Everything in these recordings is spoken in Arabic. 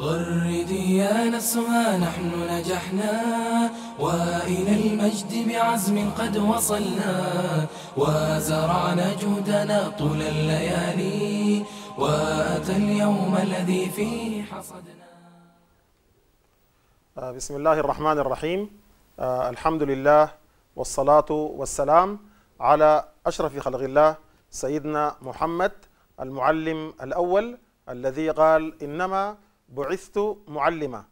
غردي يا نسها نحن نجحنا وإلى المجد بعزم قد وصلنا وزرعنا جهدنا طول الليالي وأتى اليوم الذي فيه حصدنا آه، بسم الله الرحمن الرحيم آه، الحمد لله والصلاة والسلام على أشرف خلق الله سيدنا محمد المعلم الأول الذي قال إنما بعثت معلمة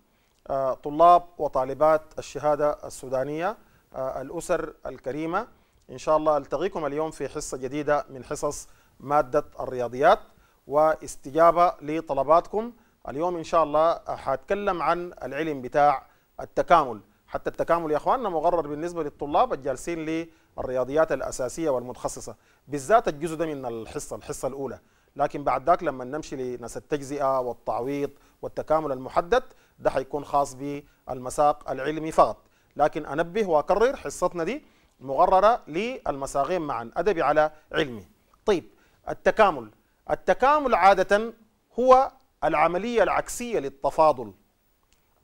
آه، طلاب وطالبات الشهادة السودانية آه، الأسر الكريمة إن شاء الله ألتقيكم اليوم في حصة جديدة من حصص مادة الرياضيات واستجابة لطلباتكم اليوم إن شاء الله هتكلم عن العلم بتاع التكامل حتى التكامل يا اخواننا مغرر بالنسبه للطلاب الجالسين للرياضيات الاساسيه والمتخصصه بالذات الجزء ده من الحصه الحصه الاولى لكن بعد ذاك لما نمشي لناس التجزئه والتعويض والتكامل المحدد ده حيكون خاص بالمساق العلمي فقط لكن انبه واكرر حصتنا دي مغرره للمساقين معا ادبي على علمي طيب التكامل التكامل عاده هو العمليه العكسيه للتفاضل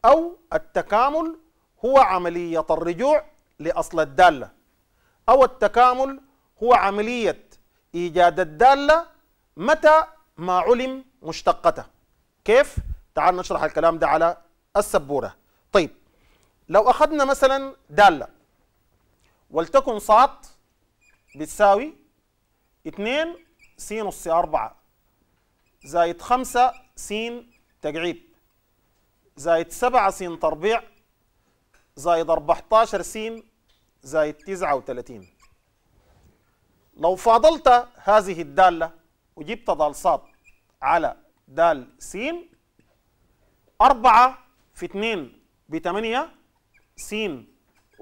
او التكامل هو عمليه الرجوع لاصل الداله او التكامل هو عمليه ايجاد الداله متى ما علم مشتقته كيف؟ تعال نشرح الكلام ده على السبورة طيب لو أخذنا مثلا دالة ولتكن صاد بتساوي 2 س نص 4 زائد 5 س تقعيب زائد 7 س تربيع زائد 14 س زائد 39 لو فاضلت هذه الدالة وجبت ص على د س أربعة في اتنين بثمانية س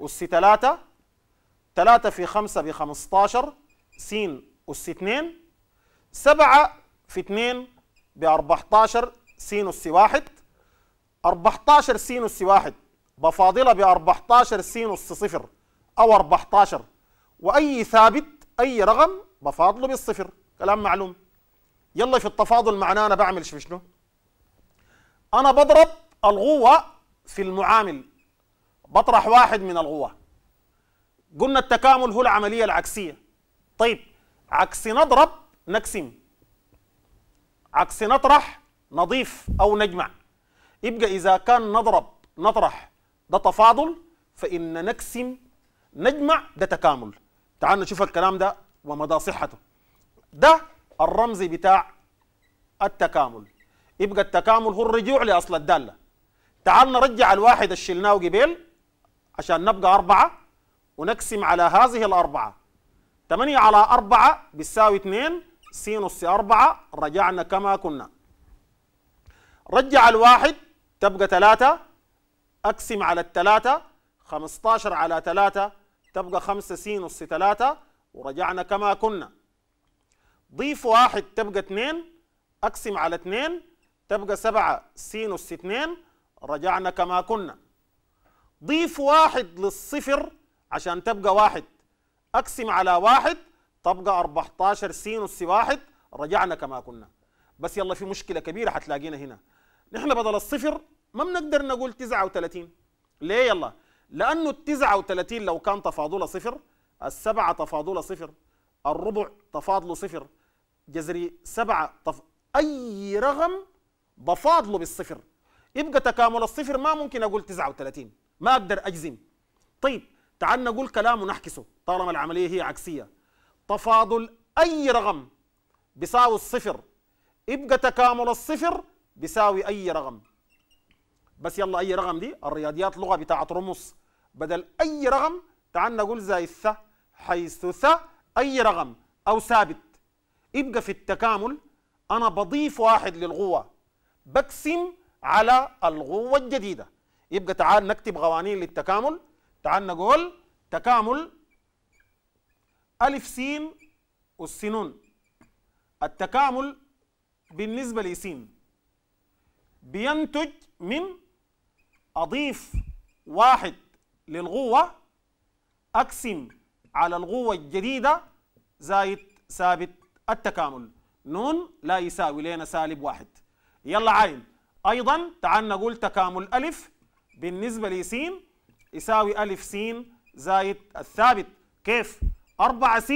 أس تلاتة تلاتة في خمسة بخمستاشر س أس اتنين سبعة في اتنين بأربعتاشر س أس واحد أربعتاشر س أس واحد بفاضلها بأربعتاشر س أس صفر أو أربعتاشر وأي ثابت أي رقم بفاضله بالصفر كلام معلوم يلا في التفاضل معناه انا بعمل شنو انا بضرب القوه في المعامل بطرح واحد من القوة قلنا التكامل هو العمليه العكسيه طيب عكس نضرب نقسم عكس نطرح نضيف او نجمع يبقى اذا كان نضرب نطرح ده تفاضل فان نقسم نجمع ده تكامل تعال نشوف الكلام ده ومدى صحته ده الرمز بتاع التكامل يبقى التكامل هو الرجوع لاصل الداله تعال نرجع الواحد الشلناه قبل عشان نبقى أربعة ونقسم على هذه الأربعة 8 على 4 بتساوي 2 س 4 رجعنا كما كنا رجع الواحد تبقى 3 أقسم على الثلاثة 15 على 3 تبقى 5 س 3 ورجعنا كما كنا ضيف واحد تبقى اثنين أقسم على اثنين تبقى سبعة سينوس اثنين رجعنا كما كنا ضيف واحد للصفر عشان تبقى واحد أقسم على واحد تبقى 14 سينوس واحد رجعنا كما كنا بس يلا في مشكلة كبيرة حتلاقينا هنا نحن بدل الصفر ما بنقدر نقول 39 ليه يلا لأنه ال 39 لو كان تفاضل صفر السبعة تفاضل صفر الربع تفاضله صفر جذري سبعة طف أي رقم بفاضله بالصفر يبقى تكامل الصفر ما ممكن أقول 39 ما أقدر أجزم طيب تعال نقول كلام ونحكسه طالما العملية هي عكسية تفاضل أي رقم بيساوي الصفر يبقى تكامل الصفر بيساوي أي رقم بس يلا أي رقم دي الرياضيات لغة بتاعت رموز بدل أي رقم تعال نقول زي الث حيث ث أي رقم أو ثابت يبقى في التكامل انا بضيف واحد للقوه بقسم على القوه الجديده يبقى تعال نكتب قوانين للتكامل تعال نقول تكامل ألف س والسنون التكامل بالنسبة س بينتج من أضيف واحد للقوة أقسم على القوة الجديدة زائد ثابت التكامل نون لا يساوي لنا سالب واحد يلا عايم أيضا تعال نقول تكامل ألف بالنسبة لس يساوي ألف س زائد الثابت كيف؟ أربعة س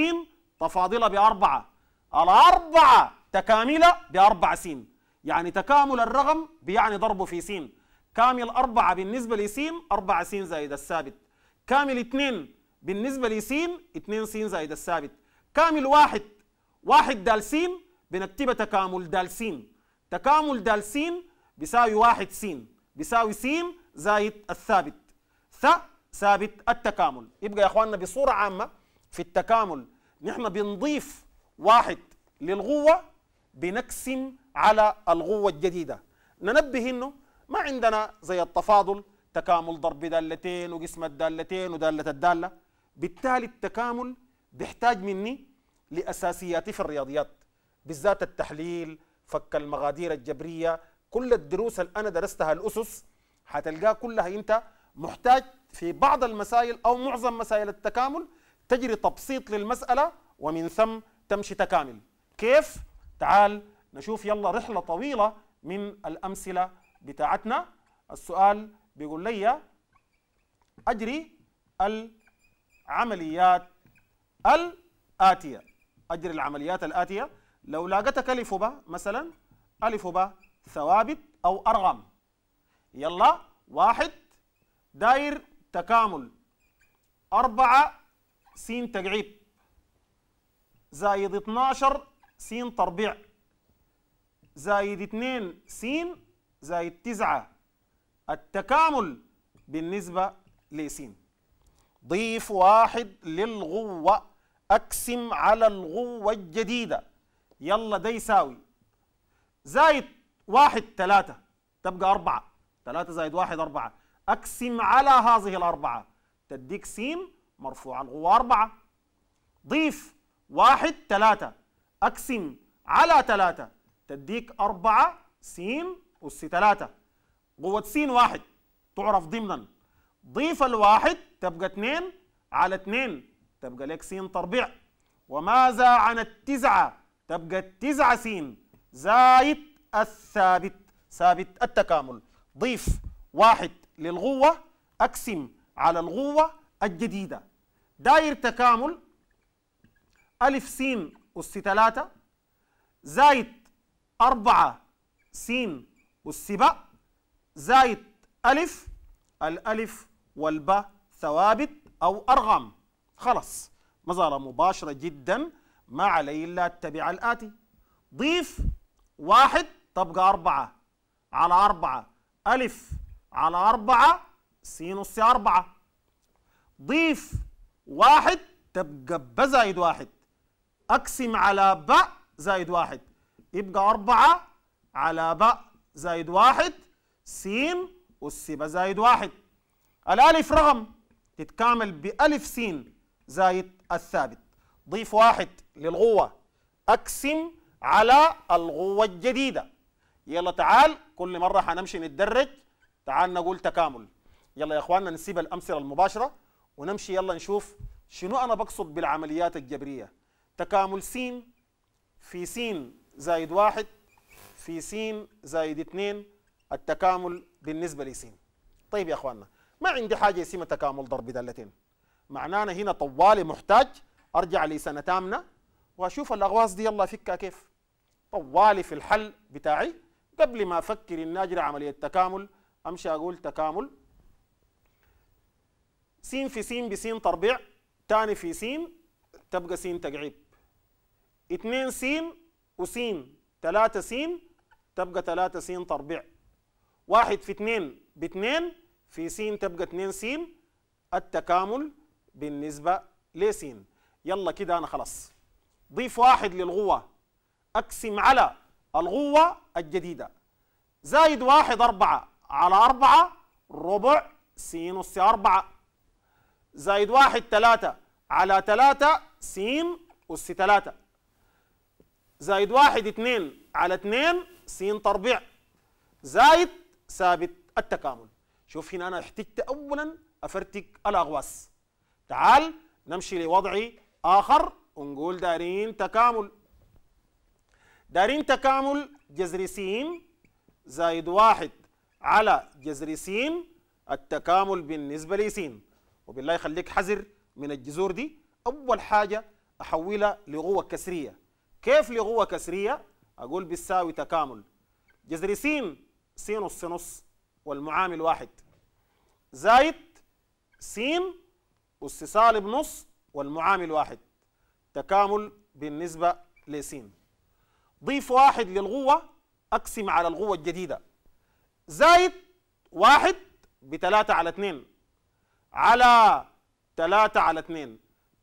تفاضلة بأربعة الأربعة تكاملة بأربعة س يعني تكامل الرقم بيعني ضربه في س كامل أربعة بالنسبة لس أربعة س زائد الثابت كامل اثنين بالنسبة لس اثنين س زائد الثابت كامل واحد واحد دال سين بنكتبها تكامل دال سين تكامل دال سين بيساوي واحد سين بيساوي سين زائد الثابت ث ثابت التكامل يبقى يا اخواننا بصورة عامة في التكامل نحن بنضيف واحد للغوة بنقسم على الغوة الجديدة ننبه انه ما عندنا زي التفاضل تكامل ضرب دالتين وقسم الدالتين ودالة الدالة بالتالي التكامل بيحتاج مني لأساسياته في الرياضيات بالذات التحليل فك المغادير الجبرية كل الدروس اللي أنا درستها الأسس هتلقاها كلها أنت محتاج في بعض المسائل أو معظم مسائل التكامل تجري تبسيط للمسألة ومن ثم تمشي تكامل كيف؟ تعال نشوف يلا رحلة طويلة من الأمثلة بتاعتنا السؤال بيقول لي أجري العمليات الآتية أجري العمليات الآتية لو لاقتك ألف وباء مثلا ألف وباء ثوابت أو أرغم يلا واحد داير تكامل أربعة سين تقعيب زايد 12 سين تربيع زايد 2 سين زايد 9 التكامل بالنسبة لسين ضيف واحد للغوة اقسم على القوه الجديده يلا ده يساوي زايد واحد ثلاثة تبقى أربعة ثلاثة زايد واحد أربعة أقسم على هذه الأربعة تديك سيم مرفوع القوة أربعة ضيف واحد ثلاثة أقسم على ثلاثة تديك أربعة سيم أس ثلاثة قوة سين واحد تعرف ضمنا ضيف الواحد تبقى اثنين على اثنين تبقى لك س تربيع وماذا عن التسعة تبقى التسعة س زايد الثابت ثابت التكامل ضيف واحد للغوة أقسم على الغوة الجديدة داير تكامل ألف س أس ثلاثة زايد أربعة س أس باء زايد ألف الألف والباء ثوابت أو أرغام خلص مظاهرة مباشرة جدا ما علي إلا أتبع الآتي ضيف واحد تبقى أربعة على أربعة ألف على أربعة س نص أربعة ضيف واحد تبقى ب زائد واحد أقسم على ب زائد واحد يبقى أربعة على ب زائد واحد س والس زائد واحد الألف رقم تتكامل بألف سين زائد الثابت ضيف واحد للقوة أقسم على القوة الجديدة يلا تعال كل مرة حنمشي نتدرج تعال نقول تكامل يلا يا اخواننا نسيب الأمثلة المباشرة ونمشي يلا نشوف شنو أنا بقصد بالعمليات الجبرية تكامل س في س زائد واحد في س زائد اثنين التكامل بالنسبة لسين طيب يا اخواننا ما عندي حاجة اسمها تكامل ضرب دالتين معنانا هنا طوالي محتاج ارجع لسنه تامنه واشوف الاغواص دي الله فكها كيف طوالي في الحل بتاعي قبل ما افكر ان اجري عمليه تكامل امشي اقول تكامل سين في سين بسين تربيع تاني في سين تبقى سين تقعيب اثنين سين وسين ثلاثة سين تبقى ثلاثة سين تربيع واحد في اثنين باثنين في سين تبقى اثنين سين التكامل بالنسبة س يلا كده أنا خلاص ضيف واحد للغوة أقسم على الغوة الجديدة زايد واحد أربعة على أربعة ربع س أس أربعة زايد واحد ثلاثة على ثلاثة س أس ثلاثة زايد واحد اثنين على اثنين س تربيع زايد ثابت التكامل شوف هنا أنا احتجت أولا أفرتك الأغواس تعال نمشي لوضع آخر ونقول دارين تكامل دارين تكامل جذر س زائد واحد على جذر س التكامل بالنسبة لس وبالله يخليك حذر من الجذور دي أول حاجة أحولها لقوة كسرية كيف لقوة كسرية؟ أقول بتساوي تكامل جذر س س نص نص والمعامل واحد زائد س سالب بنص والمعامل واحد تكامل بالنسبة لسين ضيف واحد للغوة أقسم على الغوة الجديدة زايد واحد بتلاتة على اتنين على تلاتة على اتنين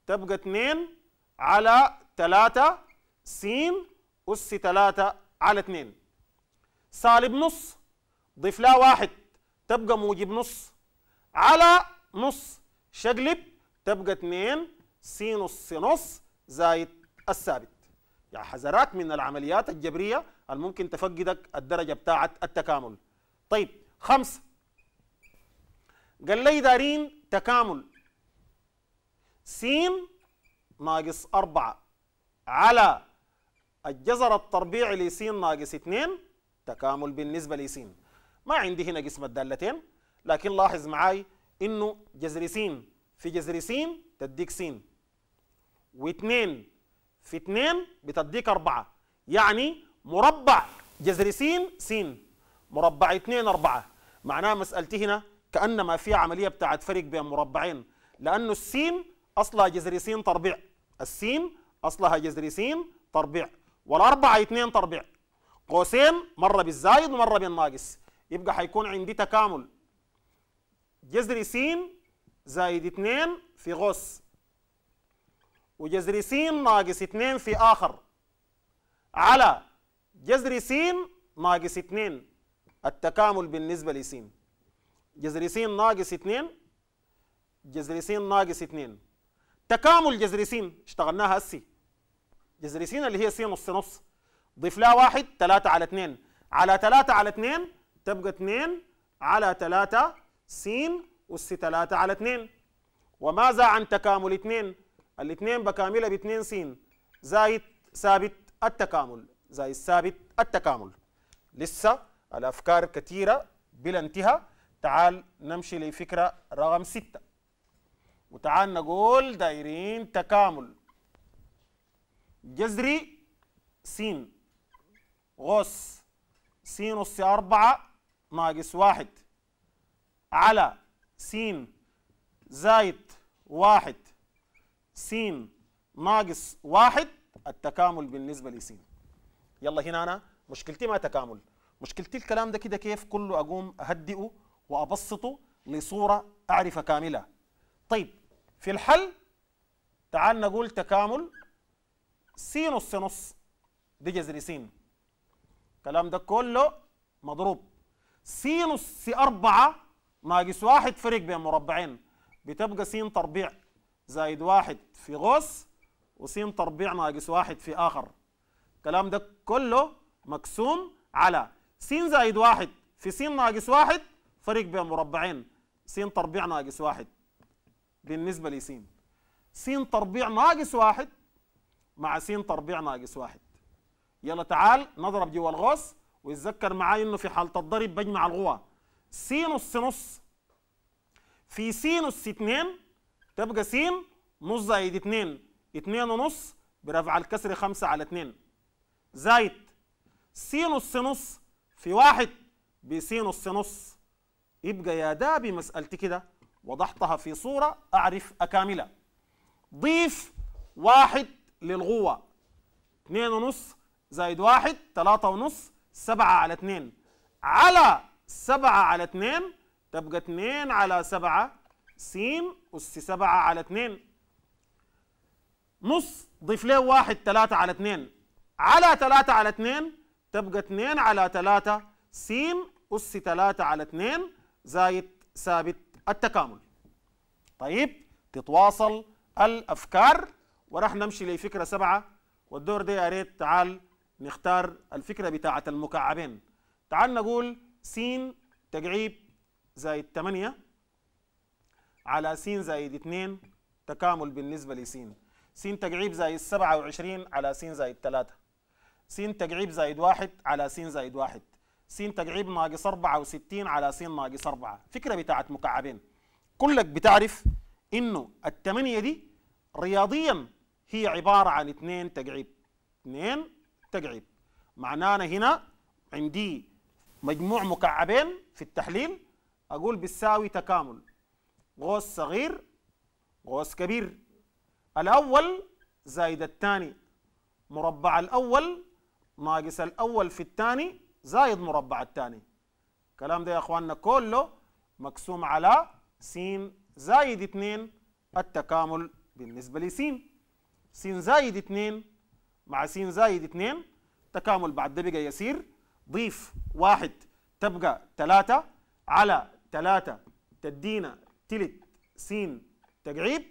تبقى اتنين على تلاتة سين أس تلاتة على اتنين سالب نص ضيف لا واحد تبقى موجب نص على نص شقلب تبقى 2 س نص نص زائد الثابت يعني حذرات من العمليات الجبريه الممكن تفقدك الدرجه بتاعه التكامل طيب خمسه قال لي دارين تكامل س ناقص أربعة على الجذر التربيعي لس ناقص اثنين تكامل بالنسبة لس ما عندي هنا قسم الدالتين لكن لاحظ معاي انه جذر س في جذر س تديك س واثنين في اثنين بتديك اربعه يعني مربع جذر س س مربع اثنين اربعه معناها مسالتي هنا كانما في عمليه بتاعت فرق بين مربعين لانه السين اصلها جذر س تربيع السين اصلها جذر س تربيع والاربعه اثنين تربيع قوسين مره بالزايد ومره بالناقص يبقى حيكون عندي تكامل جذر س زائد 2 في غص وجذر س ناقص 2 في آخر على جذر س ناقص 2 التكامل بالنسبة لس جذر س ناقص 2 جذر س ناقص 2 تكامل جذر س اشتغلناها هسي جذر س اللي هي س نص نص ضيف لها واحد 3 على 2 على 3 على 2 تبقى 2 على 3 س أس 3 على 2 وماذا عن تكامل 2 الاثنين بكاملة ب 2 س زائد ثابت التكامل زائد ثابت التكامل لسه الافكار كثيره بلا انتهاء تعال نمشي لفكره رقم 6 وتعال نقول دايرين تكامل جذري س غص س أس 4 ناقص 1 على س زائد واحد س ناقص واحد التكامل بالنسبة لس يلا هنا أنا مشكلتي ما تكامل مشكلتي الكلام ده كده كيف كله أقوم أهدئه وأبسطه لصورة أعرفها كاملة طيب في الحل تعال نقول تكامل س نص نص دي جذر س الكلام ده كله مضروب س نص 4 ناقص واحد فرق بين مربعين بتبقى س تربيع زائد واحد في غوص وس تربيع ناقص واحد في آخر الكلام ده كله مقسوم على س زائد واحد في س ناقص واحد فرق بين مربعين س تربيع ناقص واحد بالنسبة لس س تربيع ناقص واحد مع س تربيع ناقص واحد يلا تعال نضرب جوا الغوص وتذكر معاي انه في حالة الضرب بجمع القوى س نص نص في س نص 2 تبقى س نص زائد 2 2 ونص برفع الكسر 5 على 2 زائد س نص نص في واحد بس نص نص يبقى يا دابي مسألتي كده وضحتها في صورة أعرف أكاملة ضيف واحد للغوة اتنين ونص زائد واحد تلاتة ونص سبعة على اتنين على 7 على 2 تبقى 2 على 7 س أس 7 على 2 نص ضيف له 1 3 على 2 على 3 على 2 تبقى 2 على 3 س أس 3 على 2 زائد ثابت التكامل طيب تتواصل الأفكار وراح نمشي لفكرة سبعة والدور ده يا ريت تعال نختار الفكرة بتاعة المكعبين تعال نقول س تجعيب زائد 8 على س زائد 2 تكامل بالنسبة لس س تجعيب زائد 27 على س زائد 3 س تجعيب زائد 1 على س زائد 1 س تجعيب ناقص 64 على س ناقص 4 فكرة بتاعت مكعبين كلك بتعرف انه الثمانية دي رياضيا هي عبارة عن 2 تجعيب 2 تجعيب معنانا هنا عندي مجموع مكعبين في التحليل أقول بتساوي تكامل غوص صغير غوص كبير الأول زائد الثاني مربع الأول ناقص الأول في الثاني زائد مربع الثاني الكلام ده يا أخواننا كله مقسوم على س زائد 2 التكامل بالنسبة لس س زائد 2 مع س زائد 2 تكامل بعد ده بقى يسير ضيف واحد تبقى ثلاثة على ثلاثة تدينا تلت سين تقعيب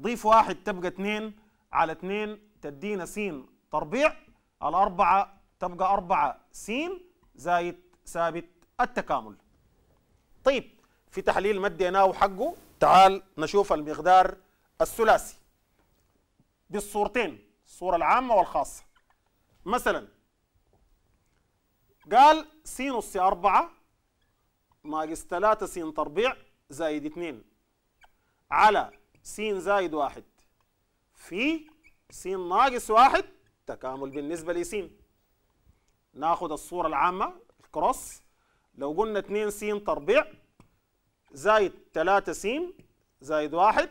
ضيف واحد تبقى اثنين على اثنين تدينا سين تربيع الأربعة تبقى أربعة سين زايد ثابت التكامل طيب في تحليل مديناه حقه تعال نشوف المقدار الثلاثي بالصورتين الصورة العامة والخاصة مثلا قال سينوس 4 ناقص 3 س تربيع زايد 2 على س زايد 1 في س ناقص 1 تكامل بالنسبة لس ناخذ الصورة العامة الكروس لو قلنا 2 س تربيع زايد 3 س زايد 1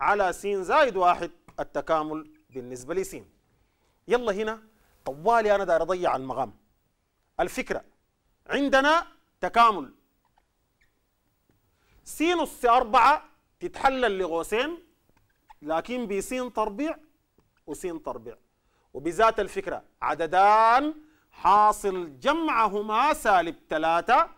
على س زايد 1 التكامل بالنسبة لس يلا هنا طوالي أنا داير أضيع المغام الفكرة عندنا تكامل سينوس أربعة تتحلل لغوسين لكن بسين تربيع وسين تربيع وبذات الفكرة عددان حاصل جمعهما سالب ثلاثة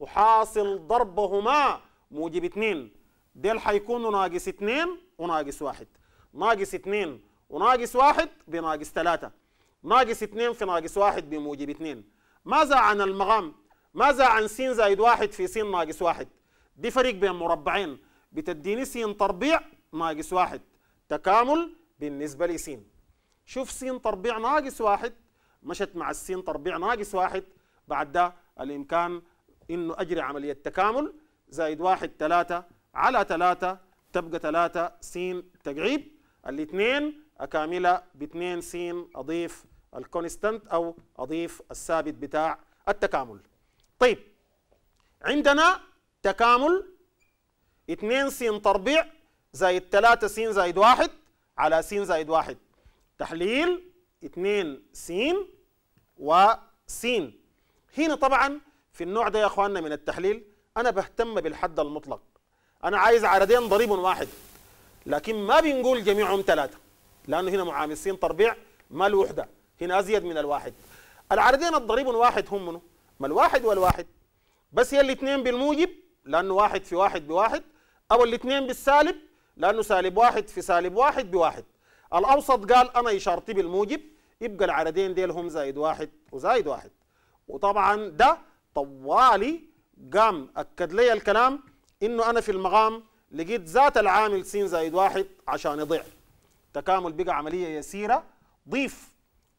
وحاصل ضربهما موجب اثنين ديل حيكونوا ناقص اثنين وناقص واحد ناقص اثنين وناقص واحد بناقص ثلاثة ناقص اثنين في ناقص واحد بموجب اثنين ماذا عن المغام ماذا عن س زائد واحد في س ناقص واحد دي فريق بين مربعين بتديني س تربيع ناقص واحد تكامل بالنسبة لس شوف س تربيع ناقص واحد مشت مع الس تربيع ناقص واحد بعد ده الإمكان إنه أجري عملية تكامل زائد واحد ثلاثة على ثلاثة تبقى ثلاثة س تقعيب الاثنين أكاملها باثنين س أضيف الكونستانت او اضيف الثابت بتاع التكامل طيب عندنا تكامل 2 س تربيع زائد 3 س زائد 1 على س زائد 1 تحليل 2 س و س هنا طبعا في النوع ده يا اخواننا من التحليل انا بهتم بالحد المطلق انا عايز عددين ضريب واحد لكن ما بنقول جميعهم ثلاثه لانه هنا معامل س تربيع ما الوحده هنا ازيد من الواحد العددين الضريب واحد هم منه ما الواحد والواحد بس هي الاثنين بالموجب لانه واحد في واحد بواحد او الاثنين بالسالب لانه سالب واحد في سالب واحد بواحد الاوسط قال انا اشارتي بالموجب يبقى العددين ديل هم زائد واحد وزائد واحد وطبعا ده طوالي قام اكد لي الكلام انه انا في المقام لقيت ذات العامل س زائد واحد عشان يضيع تكامل بقى عمليه يسيره ضيف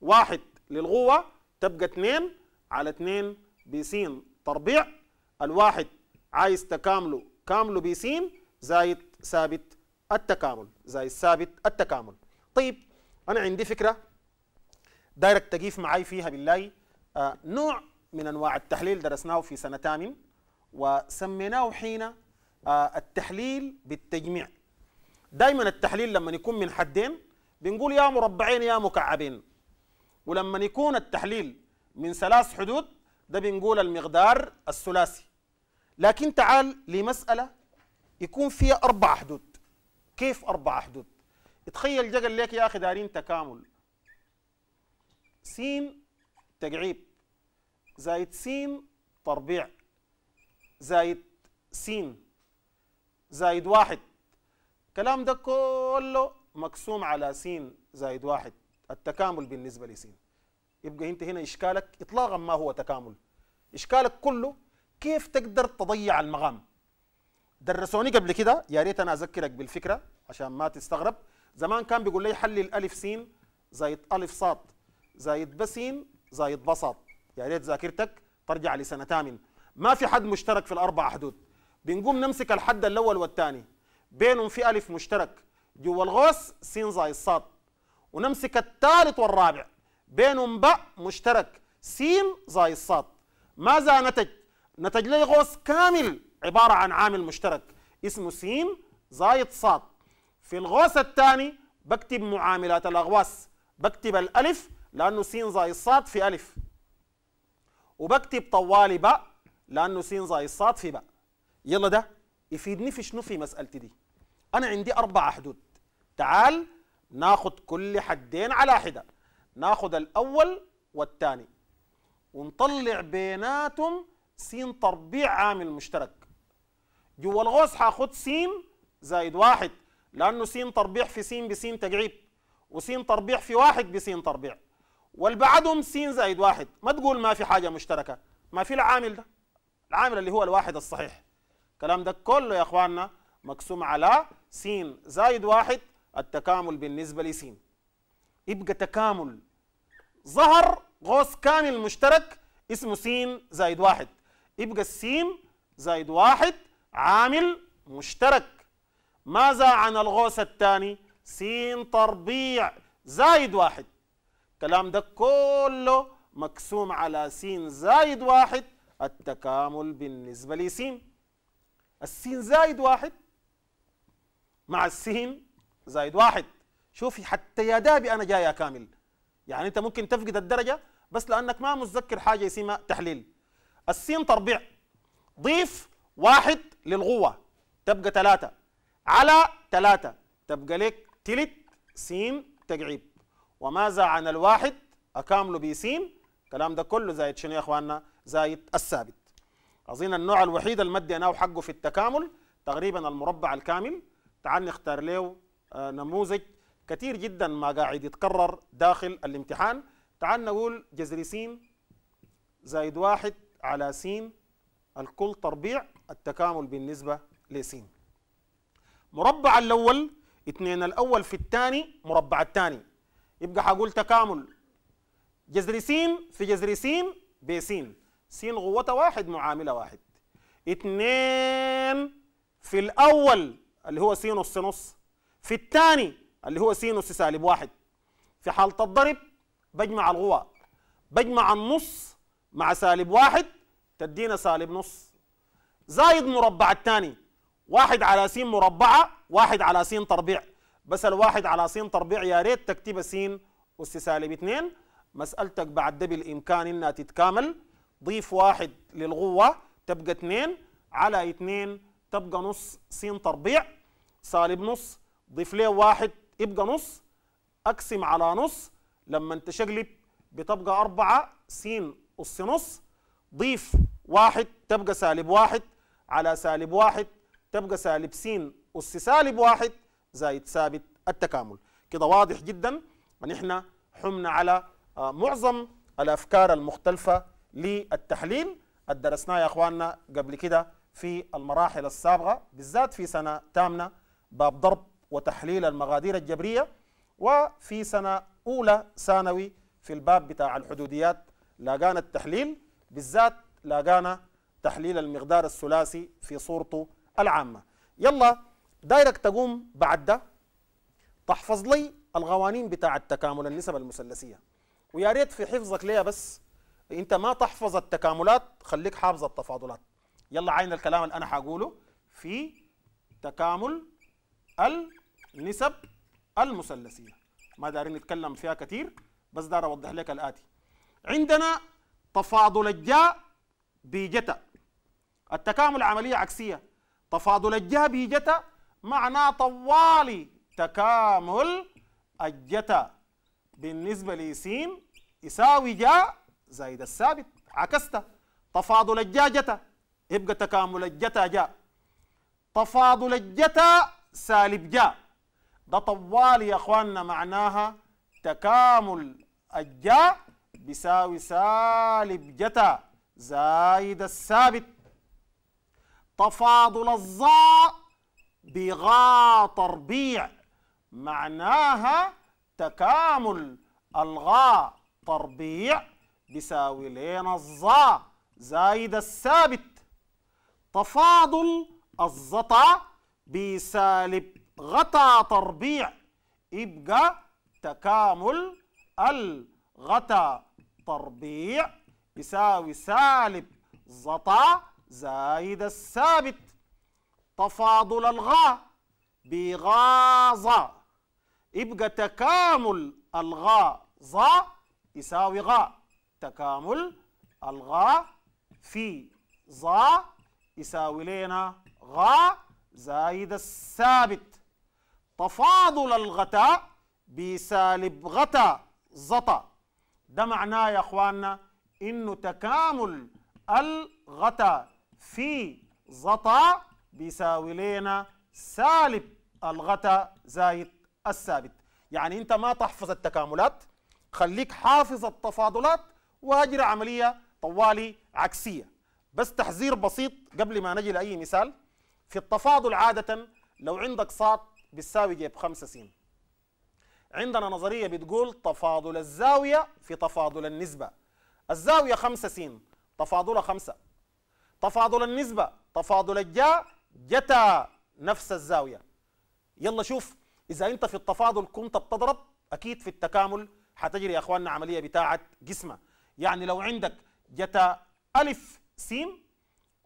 واحد للغوة تبقى اتنين على اتنين بسين تربيع الواحد عايز تكامله كامله بسين زايد ثابت التكامل زايد ثابت التكامل طيب أنا عندي فكرة دايرك تقيف معي فيها بالله آه نوع من أنواع التحليل درسناه في سنة ثامن وسميناه حين آه التحليل بالتجميع دائما التحليل لما يكون من حدين بنقول يا مربعين يا مكعبين ولما يكون التحليل من ثلاث حدود ده بنقول المقدار الثلاثي لكن تعال لمسألة يكون فيها أربع حدود كيف أربع حدود تخيل جا قال لك يا أخي دارين تكامل سين تقعيب زايد سين تربيع زايد سين زايد واحد كلام ده كله مقسوم على سين زايد واحد التكامل بالنسبه لسين يبقى انت هنا اشكالك اطلاقا ما هو تكامل اشكالك كله كيف تقدر تضيع المغام درسوني قبل كده يا ريت انا اذكرك بالفكره عشان ما تستغرب زمان كان بيقول لي حلل الالف سين زائد الف صاد زائد بسين زائد بصاد يا ريت ذاكرتك ترجع لسنه ثامن ما في حد مشترك في الاربع حدود بنقوم نمسك الحد الاول والثاني بينهم في الف مشترك جوا الغوص سين زائد صاد ونمسك الثالث والرابع بينهم باء مشترك س زائد صاد ماذا نتج؟ نتج لي غوص كامل عبارة عن عامل مشترك اسمه س زائد صاد في الغوص الثاني بكتب معاملات الأغواس بكتب الألف لأنه سين زائد صاد في ألف وبكتب طوالي باء لأنه سين زائد صاد في باء يلا ده يفيدني في شنو في مسألتي دي أنا عندي أربع حدود تعال ناخد كل حدين على حدة ناخد الأول والثاني ونطلع بيناتهم س تربيع عامل مشترك جوا الغوص حاخد س زائد واحد لأنه س تربيع في س بس تقعيب وسين تربيع في واحد بس تربيع والبعدهم س زائد واحد ما تقول ما في حاجة مشتركة ما في العامل ده العامل اللي هو الواحد الصحيح الكلام ده كله يا اخواننا مقسوم على س زائد واحد التكامل بالنسبة لسين يبقى تكامل ظهر غوص كامل مشترك اسمه سين زائد واحد يبقى السين زائد واحد عامل مشترك ماذا عن الغوص الثاني سين تربيع زائد واحد الكلام ده كله مقسوم على سين زائد واحد التكامل بالنسبة لسين السين زائد واحد مع السين زائد واحد شوفي حتى يا دابي انا جاي يا كامل يعني انت ممكن تفقد الدرجه بس لانك ما متذكر حاجه اسمها تحليل السين تربيع ضيف واحد للقوه تبقى ثلاثه على ثلاثه تبقى لك تلت سين تقعيب وماذا عن الواحد اكامله بسين الكلام ده كله زايد شنو يا اخواننا زايد الثابت اظن النوع الوحيد المادي انا حقه في التكامل تقريبا المربع الكامل تعال نختار له آه، نموذج كثير جدا ما قاعد يتكرر داخل الامتحان تعال نقول جذر س زائد واحد على س الكل تربيع التكامل بالنسبة لس مربع الأول اثنين الأول في الثاني مربع الثاني يبقى حقول تكامل جذر س في جذر س س س غوة واحد معاملة واحد اثنين في الأول اللي هو س نص نص في الثاني اللي هو سينوس سالب واحد في حالة الضرب بجمع القوى بجمع النص مع سالب واحد تدينا سالب نص زايد مربع الثاني واحد على س مربعة واحد على س تربيع بس الواحد على س تربيع يا ريت تكتب س أس سالب اثنين مسألتك بعد ده بالإمكان إنها تتكامل ضيف واحد للغوة تبقى اثنين على اثنين تبقى نص س تربيع سالب نص ضيف ليه واحد يبقى نص اقسم على نص لما انت شقلب بتبقى أربعة س أس نص ضيف واحد تبقى سالب واحد على سالب واحد تبقى سالب س أس سالب واحد زائد ثابت التكامل كده واضح جدا ان يعني احنا حمنا على آه، معظم الافكار المختلفه للتحليل درسناه يا اخواننا قبل كده في المراحل السابقه بالذات في سنه تامنه باب ضرب وتحليل المغادير الجبرية وفي سنة أولى ثانوي في الباب بتاع الحدوديات لاقانا التحليل بالذات لاقانا تحليل المقدار الثلاثي في صورته العامة يلا دايرك تقوم بعد ده تحفظ لي القوانين بتاع التكامل النسب المثلثية ويا ريت في حفظك ليها بس انت ما تحفظ التكاملات خليك حافظ التفاضلات يلا عين الكلام اللي انا حقوله في تكامل ال نسب المثلثيه ما دارين نتكلم فيها كثير بس دار اوضح لك الاتي عندنا تفاضل الجاء بجتا التكامل عمليه عكسيه تفاضل الجاء بجتا معناه طوالي تكامل الجتا بالنسبه لسين يساوي جاء زائد الثابت عكسته تفاضل الجا جتا يبقى تكامل الجتا جاء تفاضل الجتا سالب جاء ده طوال يا اخواننا معناها تكامل الجا بيساوي سالب جتا زايد الثابت تفاضل الظاء بغا تربيع معناها تكامل الغاء تربيع بيساوي لين الظا زايد الثابت تفاضل الزطا بسالب غطى تربيع يبقى تكامل الغطى تربيع يساوي سالب زطى زائد الثابت تفاضل الغا بغاظة يبقى تكامل الغا ظا يساوي غا تكامل الغاء في ظا يساوي لنا غا زائد الثابت تفاضل الغتاء بسالب غتاء زطا ده معناه يا اخواننا انه تكامل الغتاء في زطا بيساوي لنا سالب الغتاء زائد الثابت يعني انت ما تحفظ التكاملات خليك حافظ التفاضلات واجري عمليه طوالي عكسيه بس تحذير بسيط قبل ما نجي لاي مثال في التفاضل عاده لو عندك ساط بالساوي جيب 5 س عندنا نظرية بتقول تفاضل الزاوية في تفاضل النسبة الزاوية 5 س تفاضلها 5 تفاضل النسبة تفاضل الجاء جتا نفس الزاوية يلا شوف إذا أنت في التفاضل كنت بتضرب أكيد في التكامل حتجري يا أخواننا عملية بتاعة جسمة يعني لو عندك جتا ألف سين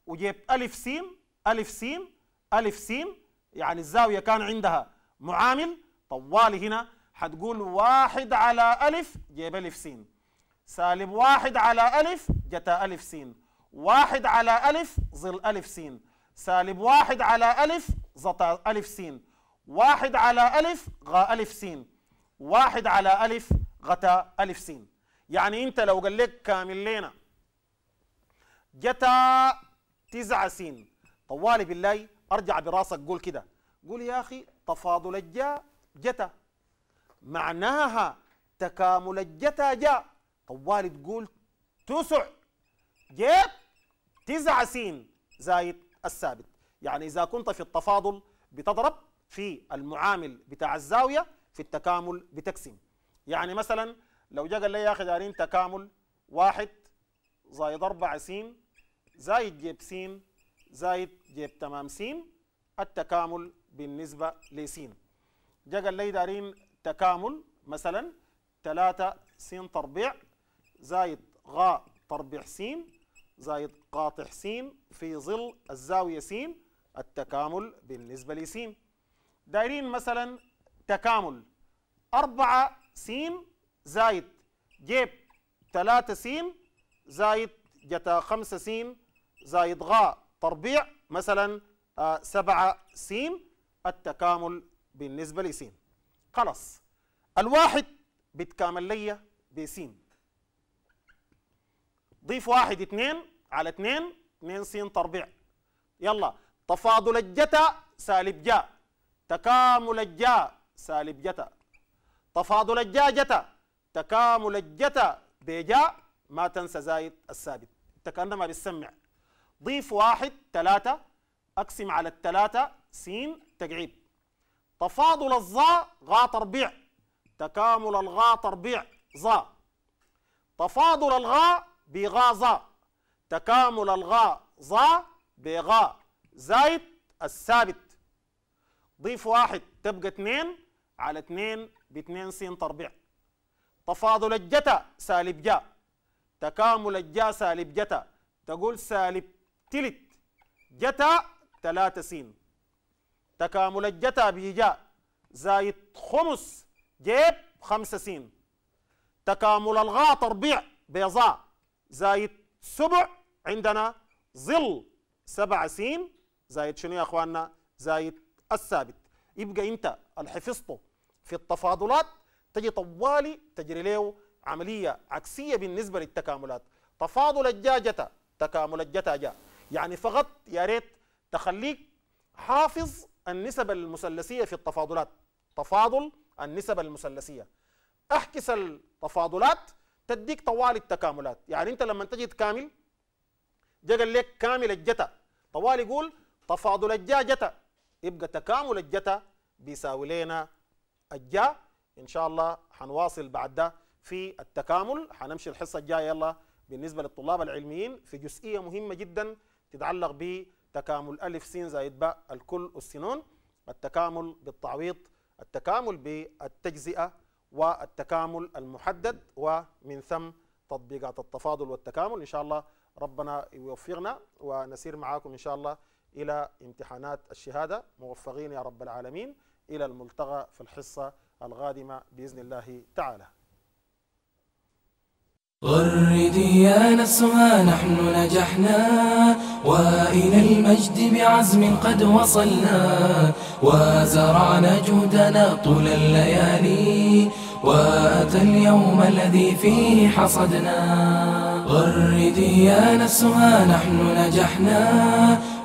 وجيب ألف سين ألف سين ألف سين يعني الزاوية كان عندها معامل طوالي هنا حتقول واحد على ألف جيب ألف سين سالب واحد على ألف جتا ألف سين واحد على ألف ظل ألف سين سالب واحد على ألف زطا ألف سين واحد على ألف غا ألف سين واحد على ألف غتا ألف سين يعني أنت لو قال لك كامل لينا جتا تسعة سين طوالي بالله ارجع براسك قول كده قول يا اخي تفاضل الجاء جتا معناها تكامل الجتا جاء طوال تقول تسع جيب تسع سين زايد الثابت يعني إذا كنت في التفاضل بتضرب في المعامل بتاع الزاوية في التكامل بتقسم يعني مثلا لو جا قال لي يا أخي دارين تكامل واحد زايد أربعة سين زايد جيب سين زائد جيب تمام سين التكامل بالنسبة لسين جا اللي دارين تكامل مثلا 3 سين تربيع زائد غا تربيع سين زائد قاطع سين في ظل الزاوية سين التكامل بالنسبة لسين دايرين مثلا تكامل أربعة سين زايد جيب ثلاثة سين زايد جتا خمسة سين زايد غا تربيع مثلا آه، سبعة سين التكامل بالنسبة لسين خلاص الواحد بيتكامل لي بسين ضيف واحد اثنين على اثنين اثنين سين تربيع يلا تفاضل الجتا سالب جا تكامل الجا سالب جتا تفاضل الجا جتا تكامل الجتا بجا ما تنسى زايد الثابت انت كانما بتسمع ضيف واحد ثلاثة أقسم على الثلاثة سين تقعيد تفاضل الظا غا تربيع تكامل الغا تربيع ظا تفاضل الغاء بغا ظا تكامل الغاء ظا بغا زايد الثابت ضيف واحد تبقى اثنين على اثنين باثنين سين تربيع تفاضل الجتا سالب جا تكامل الجا سالب جتا تقول سالب تلت جتا تلاتة سين تكامل الجتا بهجاء زايد خمس جيب خمسة سين تكامل الغاء تربيع بيضاء زايد سبع عندنا ظل سبع سين زايد شنو يا اخواننا زايد الثابت يبقى انت اللي حفظته في التفاضلات تجي طوالي تجري له عمليه عكسيه بالنسبه للتكاملات تفاضل الجاجه تكامل الجتا جاء يعني فقط يا ريت تخليك حافظ النسب المثلثيه في التفاضلات تفاضل النسب المثلثيه احكس التفاضلات تديك طوال التكاملات يعني انت لما تجد كامل جا قال لك كامل الجتا طوال يقول تفاضل الجا جتا يبقى تكامل الجتا بيساوي لنا الجا ان شاء الله حنواصل بعد ده في التكامل حنمشي الحصه الجايه يلا بالنسبه للطلاب العلميين في جزئيه مهمه جدا يتعلق بتكامل ألف سين زائد باء الكل والسنون التكامل بالتعويض التكامل بالتجزئة والتكامل المحدد ومن ثم تطبيقات التفاضل والتكامل إن شاء الله ربنا يوفقنا ونسير معاكم إن شاء الله إلى امتحانات الشهادة موفقين يا رب العالمين إلى الملتقى في الحصة القادمة بإذن الله تعالى غردي يا نسوى نحن نجحنا وإلى المجد بعزم قد وصلنا وزرعنا جهدنا طول الليالي وأتى اليوم الذي فيه حصدنا غردي يا نسوى نحن نجحنا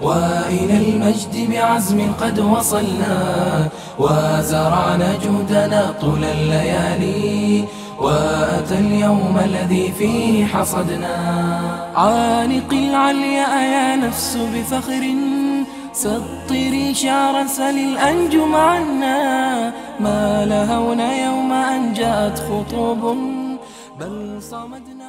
وإلى المجد بعزم قد وصلنا وزرعنا جهدنا طول الليالي وأتى اليوم الذي فيه حصدنا عانق العلياء يا نفس بفخر سطري شعرا سل الأنجم عنا ما لهونا يوم أن جاءت خطوب بل صمدنا